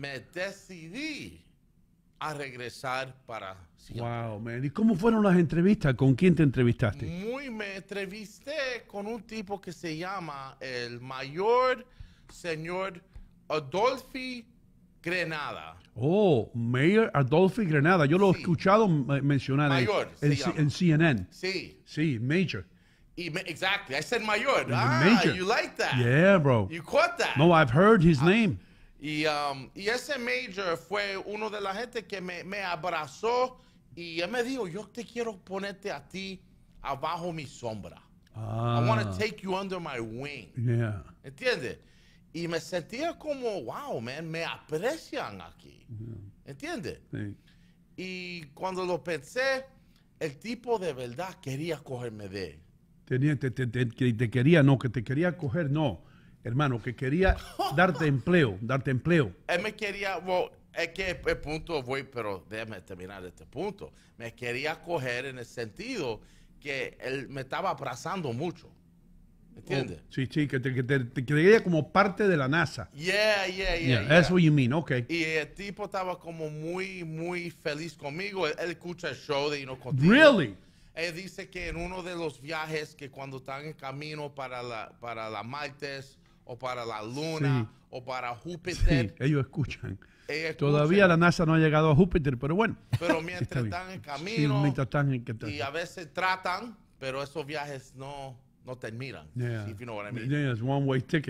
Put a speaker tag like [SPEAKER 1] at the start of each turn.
[SPEAKER 1] me decidí a regresar para
[SPEAKER 2] Wow, man. ¿Y cómo fueron las entrevistas? ¿Con quién te entrevistaste?
[SPEAKER 1] Muy, me entrevisté con un tipo que se llama el mayor señor Adolfi Grenada.
[SPEAKER 2] Oh, Mayor Adolfi Grenada. Yo lo he escuchado eh, mencionar en, CNN. Sí. Sí, Major.
[SPEAKER 1] Exactly. I said mayor. Ah, major. you like that. Yeah, bro. You caught that. No,
[SPEAKER 2] I've heard his ah. name.
[SPEAKER 1] Um, y, ese major fue uno de la gente que me, abrazó y él me dijo, yo te quiero ponerte a ti abajo mi sombra. I ah. want to take you under my wing. ¿Entiendes? Y me sentía como, wow, man, me aprecian aquí. ¿entiende? ¿Entiendes? Y cuando lo pensé, el tipo de verdad quería cogerme de él.
[SPEAKER 2] Tenía, te, te, te, te quería, no, que te quería coger, no hermano, que quería darte empleo, darte empleo.
[SPEAKER 1] Él me quería, bueno, es que el punto voy, pero déjame terminar este punto. Me quería coger en el sentido que él me estaba abrazando mucho. ¿Entiendes?
[SPEAKER 2] Oh, sí, sí, que te, quería creía como parte de la NASA.
[SPEAKER 1] Yeah, yeah, yeah, That's what you mean, okay. Y el tipo estaba como muy, muy feliz conmigo. Él, escucha el show de Ino Really? Él dice que en uno de los viajes que cuando están en camino para la, para la Maltes o para la Luna o para Júpiter.
[SPEAKER 2] ellos escuchan. Todavía la NASA no ha llegado a Júpiter, pero bueno.
[SPEAKER 1] Pero mientras están en camino. Y a veces tratan, pero esos viajes no, no terminan. Yeah. If you know what I
[SPEAKER 2] mean. one way ticket.